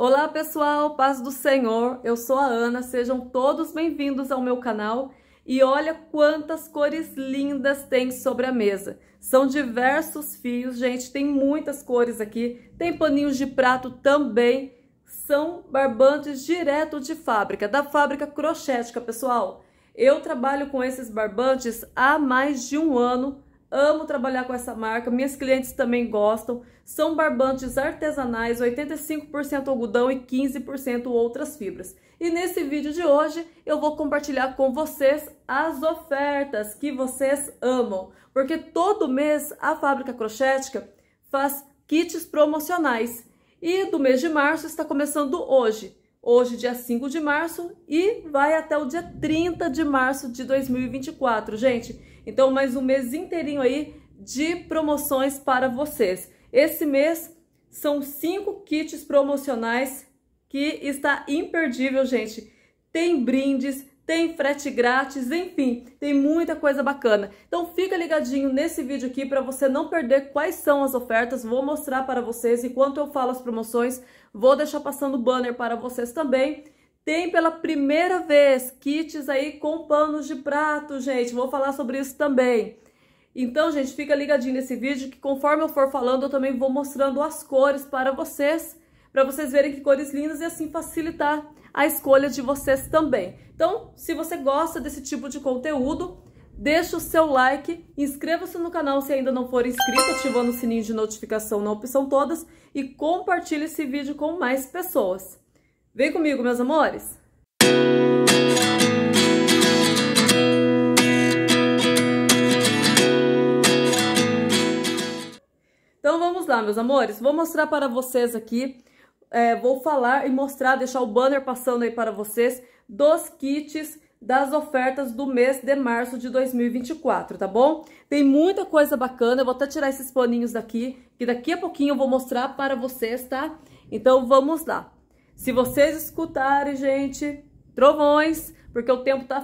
Olá pessoal, paz do Senhor, eu sou a Ana, sejam todos bem-vindos ao meu canal e olha quantas cores lindas tem sobre a mesa. São diversos fios, gente, tem muitas cores aqui, tem paninhos de prato também, são barbantes direto de fábrica, da fábrica Crochética, pessoal. Eu trabalho com esses barbantes há mais de um ano, Amo trabalhar com essa marca, minhas clientes também gostam. São barbantes artesanais, 85% algodão e 15% outras fibras. E nesse vídeo de hoje eu vou compartilhar com vocês as ofertas que vocês amam. Porque todo mês a Fábrica Crochética faz kits promocionais. E do mês de março está começando hoje. Hoje, dia 5 de março e vai até o dia 30 de março de 2024, gente. Então, mais um mês inteirinho aí de promoções para vocês. Esse mês são cinco kits promocionais que está imperdível, gente. Tem brindes, tem frete grátis, enfim, tem muita coisa bacana. Então fica ligadinho nesse vídeo aqui para você não perder quais são as ofertas, vou mostrar para vocês enquanto eu falo as promoções, vou deixar passando o banner para vocês também. Tem pela primeira vez kits aí com panos de prato, gente. Vou falar sobre isso também. Então, gente, fica ligadinho nesse vídeo que conforme eu for falando, eu também vou mostrando as cores para vocês, para vocês verem que cores lindas e assim facilitar a escolha de vocês também. Então, se você gosta desse tipo de conteúdo, deixa o seu like, inscreva-se no canal se ainda não for inscrito, ativando o sininho de notificação na opção todas e compartilhe esse vídeo com mais pessoas. Vem comigo, meus amores! Então vamos lá, meus amores. Vou mostrar para vocês aqui, é, vou falar e mostrar, deixar o banner passando aí para vocês, dos kits das ofertas do mês de março de 2024, tá bom? Tem muita coisa bacana, eu vou até tirar esses paninhos daqui, que daqui a pouquinho eu vou mostrar para vocês, tá? Então vamos lá. Se vocês escutarem, gente, trovões, porque o tempo tá,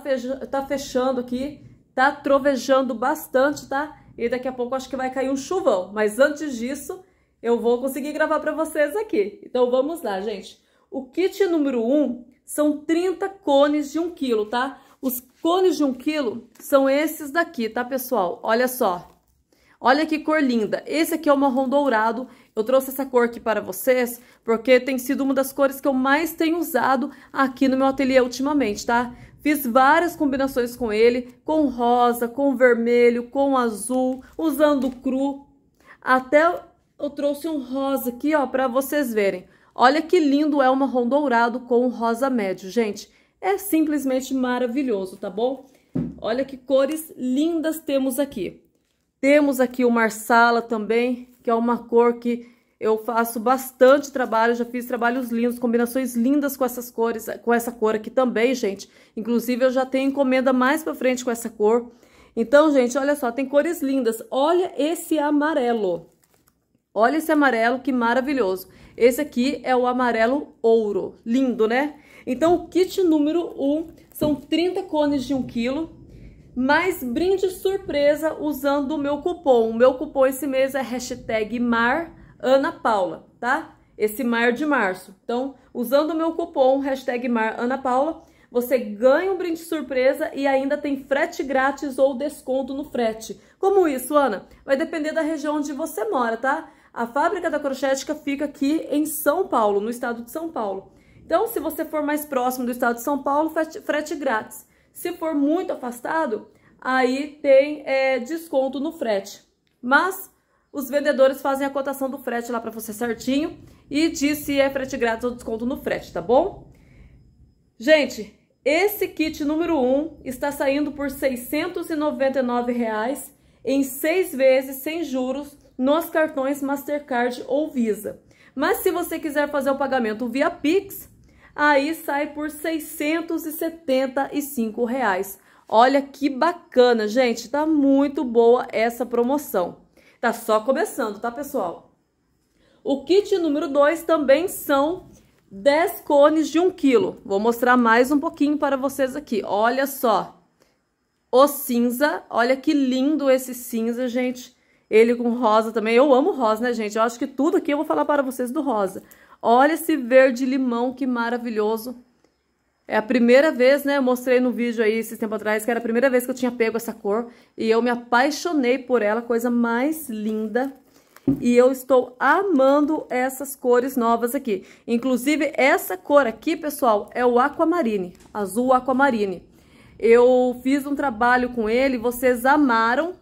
tá fechando aqui, tá trovejando bastante, tá? E daqui a pouco acho que vai cair um chuvão. Mas antes disso, eu vou conseguir gravar para vocês aqui. Então vamos lá, gente. O kit número 1 um são 30 cones de 1 um quilo, tá? Os cones de 1 um quilo são esses daqui, tá, pessoal? Olha só. Olha que cor linda. Esse aqui é o marrom dourado. Eu trouxe essa cor aqui para vocês porque tem sido uma das cores que eu mais tenho usado aqui no meu ateliê ultimamente, tá? Fiz várias combinações com ele, com rosa, com vermelho, com azul, usando cru. Até eu trouxe um rosa aqui, ó, para vocês verem. Olha que lindo é o marrom dourado com rosa médio, gente. É simplesmente maravilhoso, tá bom? Olha que cores lindas temos aqui. Temos aqui o Marsala também, que é uma cor que eu faço bastante trabalho, já fiz trabalhos lindos, combinações lindas com essas cores, com essa cor aqui também, gente. Inclusive, eu já tenho encomenda mais pra frente com essa cor. Então, gente, olha só, tem cores lindas. Olha esse amarelo. Olha esse amarelo, que maravilhoso. Esse aqui é o amarelo ouro. Lindo, né? Então, o kit número 1 um, são 30 cones de 1 um quilo mais brinde surpresa usando o meu cupom. O meu cupom esse mês é hashtag Paula, tá? Esse mar de março. Então, usando o meu cupom, hashtag Paula, você ganha um brinde surpresa e ainda tem frete grátis ou desconto no frete. Como isso, Ana? Vai depender da região onde você mora, tá? A fábrica da Crochética fica aqui em São Paulo, no estado de São Paulo. Então, se você for mais próximo do estado de São Paulo, frete grátis. Se for muito afastado, aí tem é, desconto no frete. Mas os vendedores fazem a cotação do frete lá para você certinho e diz se é frete grátis ou desconto no frete, tá bom? Gente, esse kit número 1 um está saindo por R$ 699,00 reais em seis vezes sem juros nos cartões Mastercard ou Visa. Mas se você quiser fazer o pagamento via Pix, aí sai por R$ 675. Reais. Olha que bacana, gente, tá muito boa essa promoção. Tá só começando, tá, pessoal? O kit número 2 também são 10 cones de 1 quilo. Vou mostrar mais um pouquinho para vocês aqui. Olha só. O cinza, olha que lindo esse cinza, gente. Ele com rosa também. Eu amo rosa, né, gente? Eu acho que tudo aqui eu vou falar para vocês do rosa. Olha esse verde limão, que maravilhoso. É a primeira vez, né? Eu mostrei no vídeo aí, esses tempo atrás, que era a primeira vez que eu tinha pego essa cor. E eu me apaixonei por ela, coisa mais linda. E eu estou amando essas cores novas aqui. Inclusive, essa cor aqui, pessoal, é o Aquamarine. Azul Aquamarine. Eu fiz um trabalho com ele, vocês amaram.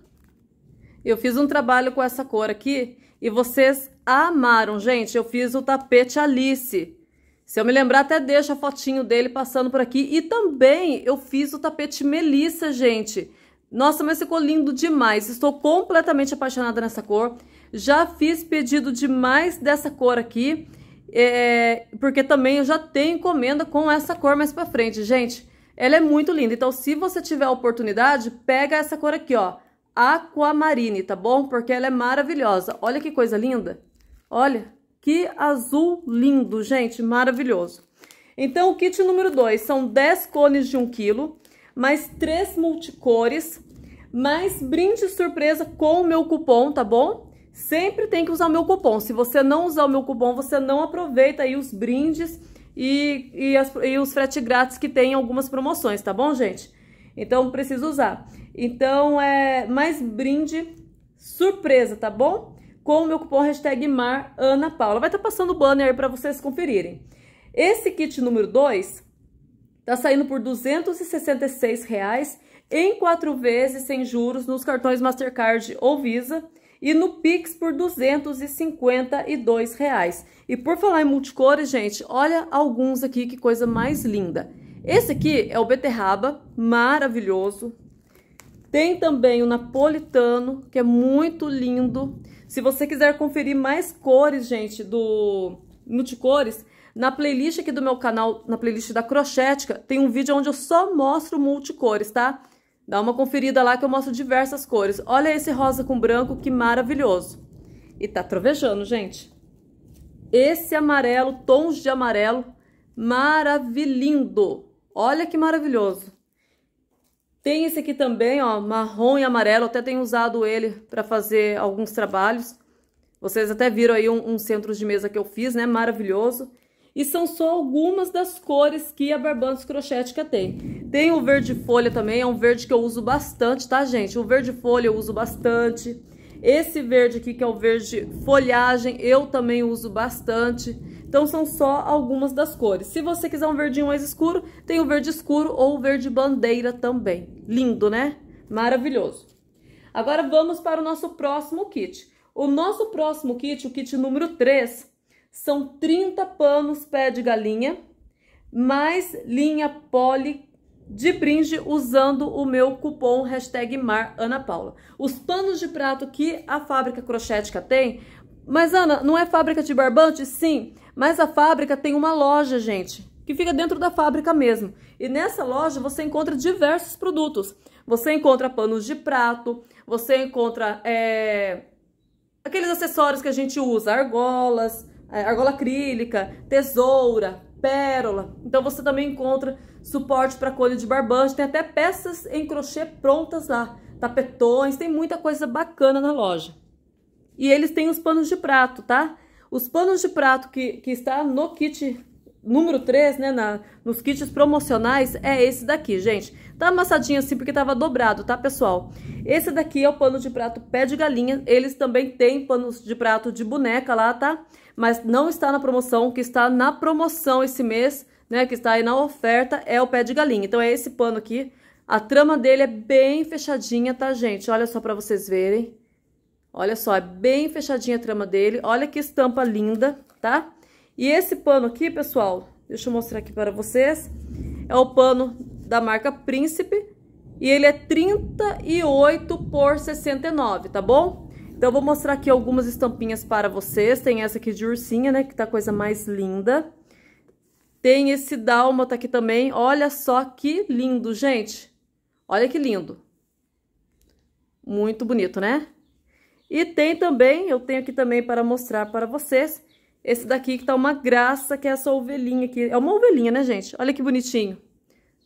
Eu fiz um trabalho com essa cor aqui e vocês amaram. Gente, eu fiz o tapete Alice. Se eu me lembrar, até deixa a fotinho dele passando por aqui. E também eu fiz o tapete Melissa, gente. Nossa, mas ficou lindo demais. Estou completamente apaixonada nessa cor. Já fiz pedido demais dessa cor aqui. É, porque também eu já tenho encomenda com essa cor mais pra frente. Gente, ela é muito linda. Então, se você tiver a oportunidade, pega essa cor aqui, ó. Aquamarine, tá bom? Porque ela é maravilhosa. Olha que coisa linda. Olha, que azul lindo, gente, maravilhoso. Então, o kit número 2 são 10 cones de 1 quilo, mais 3 multicores, mais brinde surpresa com o meu cupom, tá bom? Sempre tem que usar o meu cupom. Se você não usar o meu cupom, você não aproveita aí os brindes e, e, as, e os frete grátis que tem algumas promoções, tá bom, gente? Então precisa usar. Então é mais brinde surpresa, tá bom? Com o meu cupom hashtag Mar Ana Paula. Vai estar tá passando o banner aí para vocês conferirem. Esse kit número 2 tá saindo por R$ 266,00 reais em quatro vezes sem juros nos cartões Mastercard ou Visa e no Pix por R$ 252,00. reais. E por falar em multicores, gente, olha alguns aqui que coisa mais linda. Esse aqui é o beterraba, maravilhoso. Tem também o napolitano, que é muito lindo. Se você quiser conferir mais cores, gente, do multicores, na playlist aqui do meu canal, na playlist da Crochética, tem um vídeo onde eu só mostro multicores, tá? Dá uma conferida lá que eu mostro diversas cores. Olha esse rosa com branco, que maravilhoso. E tá trovejando, gente. Esse amarelo, tons de amarelo, maravilhoso. Olha que maravilhoso. Tem esse aqui também, ó, marrom e amarelo. até tenho usado ele para fazer alguns trabalhos. Vocês até viram aí um, um centro de mesa que eu fiz, né? Maravilhoso. E são só algumas das cores que a Barbantes Crochética tem. Tem o verde folha também, é um verde que eu uso bastante, tá, gente? O verde folha eu uso bastante. Esse verde aqui, que é o verde folhagem, eu também uso bastante. Então são só algumas das cores. Se você quiser um verdinho mais escuro, tem o verde escuro ou o verde bandeira também. Lindo, né? Maravilhoso. Agora vamos para o nosso próximo kit. O nosso próximo kit, o kit número 3, são 30 panos pé de galinha, mais linha poli de brinde usando o meu cupom hashtag MarAnaPaula. Os panos de prato que a Fábrica Crochética tem, mas, Ana, não é fábrica de barbante? Sim, mas a fábrica tem uma loja, gente, que fica dentro da fábrica mesmo. E nessa loja você encontra diversos produtos. Você encontra panos de prato, você encontra é, aqueles acessórios que a gente usa, argolas, é, argola acrílica, tesoura, pérola. Então você também encontra suporte para colha de barbante, tem até peças em crochê prontas lá, tapetões, tem muita coisa bacana na loja. E eles têm os panos de prato, tá? Os panos de prato que, que está no kit número 3, né, na, nos kits promocionais, é esse daqui, gente. Tá amassadinho assim porque tava dobrado, tá, pessoal? Esse daqui é o pano de prato pé de galinha. Eles também têm panos de prato de boneca lá, tá? Mas não está na promoção, o que está na promoção esse mês, né, que está aí na oferta, é o pé de galinha. Então é esse pano aqui. A trama dele é bem fechadinha, tá, gente? Olha só pra vocês verem. Olha só, é bem fechadinha a trama dele. Olha que estampa linda, tá? E esse pano aqui, pessoal, deixa eu mostrar aqui para vocês. É o pano da marca Príncipe. E ele é 38 por 69, tá bom? Então, eu vou mostrar aqui algumas estampinhas para vocês. Tem essa aqui de ursinha, né? Que tá a coisa mais linda. Tem esse dálmata aqui também. Olha só que lindo, gente. Olha que lindo. Muito bonito, né? E tem também, eu tenho aqui também para mostrar para vocês, esse daqui que tá uma graça, que é essa ovelhinha aqui. É uma ovelhinha, né, gente? Olha que bonitinho.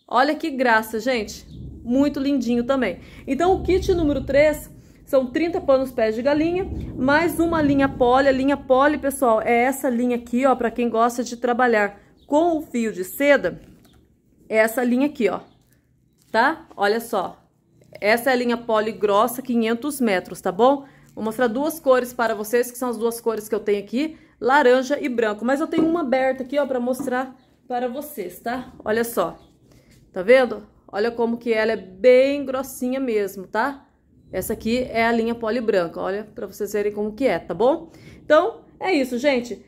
Olha que graça, gente. Muito lindinho também. Então, o kit número 3 são 30 panos pés de galinha, mais uma linha pole. A linha pole, pessoal, é essa linha aqui, ó, para quem gosta de trabalhar com o fio de seda, é essa linha aqui, ó. Tá? Olha só. Essa é a linha pole grossa, 500 metros, tá bom? Vou mostrar duas cores para vocês, que são as duas cores que eu tenho aqui, laranja e branco. Mas eu tenho uma aberta aqui, ó, para mostrar para vocês, tá? Olha só. Tá vendo? Olha como que ela é bem grossinha mesmo, tá? Essa aqui é a linha poli branca, olha, para vocês verem como que é, tá bom? Então, é isso, gente.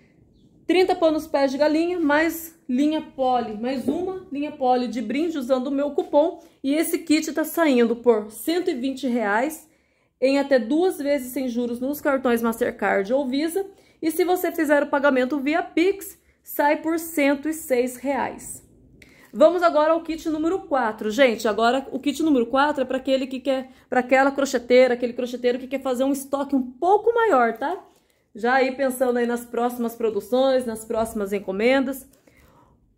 30 panos pés de galinha, mais linha poli, mais uma linha poli de brinde usando o meu cupom. E esse kit tá saindo por R$ 120,00 em até duas vezes sem juros nos cartões Mastercard ou Visa. E se você fizer o pagamento via Pix, sai por R$ 106. Reais. Vamos agora ao kit número 4. Gente, agora o kit número 4 é para aquele que quer, para aquela crocheteira, aquele crocheteiro que quer fazer um estoque um pouco maior, tá? Já aí pensando aí nas próximas produções, nas próximas encomendas.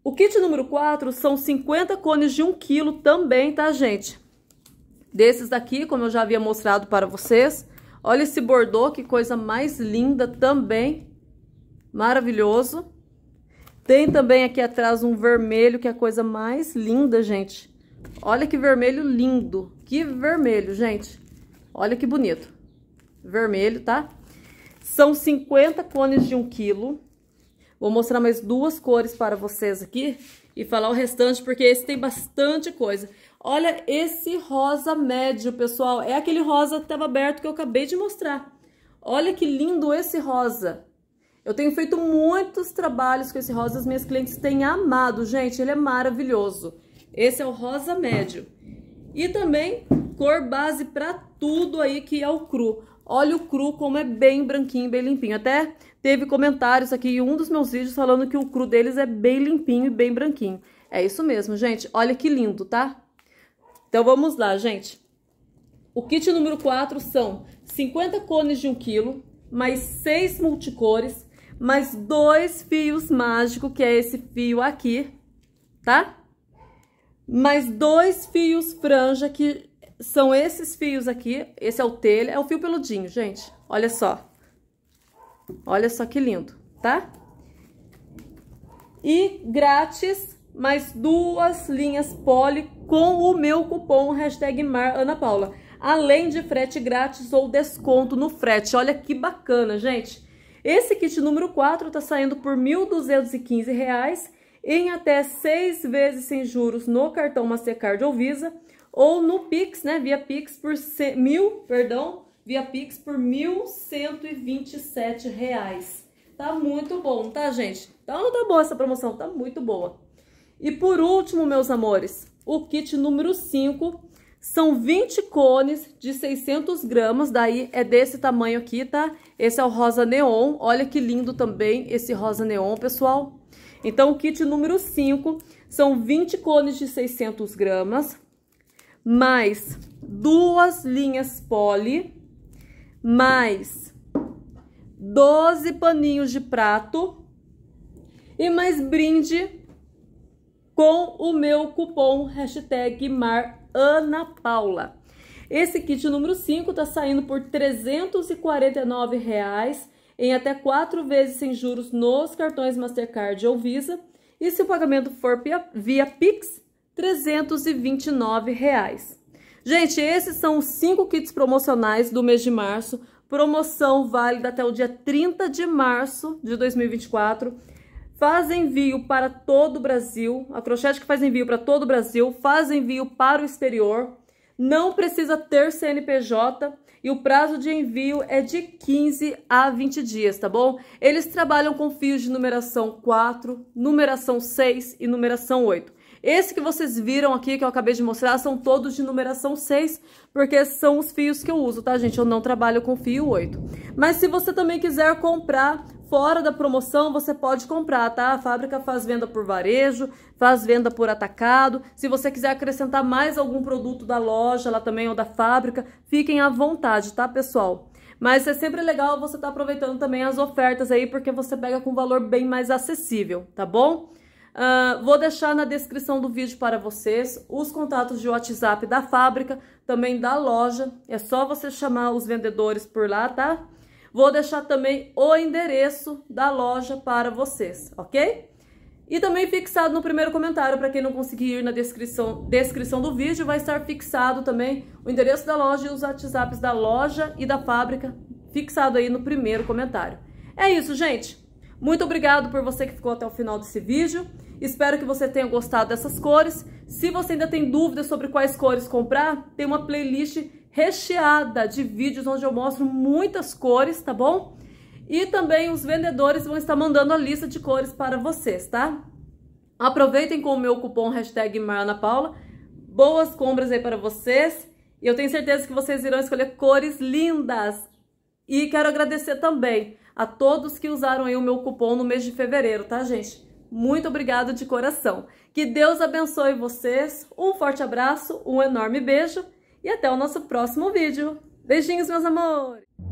O kit número 4 são 50 cones de 1 quilo também, tá, gente? Desses daqui, como eu já havia mostrado para vocês. Olha esse bordô, que coisa mais linda também. Maravilhoso. Tem também aqui atrás um vermelho, que é a coisa mais linda, gente. Olha que vermelho lindo. Que vermelho, gente. Olha que bonito. Vermelho, tá? São 50 cones de 1 quilo. Vou mostrar mais duas cores para vocês aqui e falar o restante, porque esse tem bastante coisa. Olha esse rosa médio, pessoal. É aquele rosa que estava aberto que eu acabei de mostrar. Olha que lindo esse rosa. Eu tenho feito muitos trabalhos com esse rosa. As minhas clientes têm amado, gente. Ele é maravilhoso. Esse é o rosa médio. E também cor base para tudo aí que é o cru. Olha o cru como é bem branquinho, bem limpinho. Até teve comentários aqui em um dos meus vídeos falando que o cru deles é bem limpinho e bem branquinho. É isso mesmo, gente. Olha que lindo, tá? Então vamos lá, gente. O kit número 4 são 50 cones de 1 kg, mais 6 multicores, mais dois fios mágicos, que é esse fio aqui, tá? Mais dois fios franja, que são esses fios aqui. Esse é o telha, é o fio peludinho, gente. Olha só. Olha só que lindo, tá? E grátis mais duas linhas poli com o meu cupom hashtag Paula. Além de frete grátis ou desconto no frete. Olha que bacana, gente. Esse kit número 4 está saindo por R$ 1.215,00 em até seis vezes sem juros no cartão Mastercard ou Visa ou no Pix, né, via Pix por mil, perdão, via Pix por R$ 1.127,00. Tá muito bom, tá, gente? Então não tá boa essa promoção, tá muito boa. E por último, meus amores, o kit número 5 são 20 cones de 600 gramas, daí é desse tamanho aqui, tá? Esse é o rosa neon, olha que lindo também esse rosa neon, pessoal. Então, o kit número 5 são 20 cones de 600 gramas, mais duas linhas poli, mais 12 paninhos de prato e mais brinde com o meu cupom hashtag maranapaula. Esse kit número 5 está saindo por R$ 349 reais, em até 4 vezes sem juros nos cartões Mastercard ou Visa. E se o pagamento for via, via Pix, R$ 329. Reais. Gente, esses são os 5 kits promocionais do mês de março. Promoção válida até o dia 30 de março de 2024 faz envio para todo o Brasil, a Crochete que faz envio para todo o Brasil, faz envio para o exterior, não precisa ter CNPJ e o prazo de envio é de 15 a 20 dias, tá bom? Eles trabalham com fios de numeração 4, numeração 6 e numeração 8. Esse que vocês viram aqui, que eu acabei de mostrar, são todos de numeração 6, porque são os fios que eu uso, tá, gente? Eu não trabalho com fio 8. Mas se você também quiser comprar fora da promoção você pode comprar, tá? A fábrica faz venda por varejo, faz venda por atacado. Se você quiser acrescentar mais algum produto da loja lá também ou da fábrica, fiquem à vontade, tá, pessoal? Mas é sempre legal você estar tá aproveitando também as ofertas aí, porque você pega com valor bem mais acessível, tá bom? Uh, vou deixar na descrição do vídeo para vocês os contatos de WhatsApp da fábrica, também da loja. É só você chamar os vendedores por lá, tá? Vou deixar também o endereço da loja para vocês, ok? E também fixado no primeiro comentário, para quem não conseguir ir na descrição, descrição do vídeo, vai estar fixado também o endereço da loja e os WhatsApps da loja e da fábrica, fixado aí no primeiro comentário. É isso, gente. Muito obrigado por você que ficou até o final desse vídeo. Espero que você tenha gostado dessas cores. Se você ainda tem dúvidas sobre quais cores comprar, tem uma playlist recheada de vídeos onde eu mostro muitas cores, tá bom? E também os vendedores vão estar mandando a lista de cores para vocês, tá? Aproveitem com o meu cupom hashtag Paula. Boas compras aí para vocês. E eu tenho certeza que vocês irão escolher cores lindas. E quero agradecer também a todos que usaram aí o meu cupom no mês de fevereiro, tá, gente? Muito obrigado de coração. Que Deus abençoe vocês. Um forte abraço, um enorme beijo e até o nosso próximo vídeo. Beijinhos, meus amores!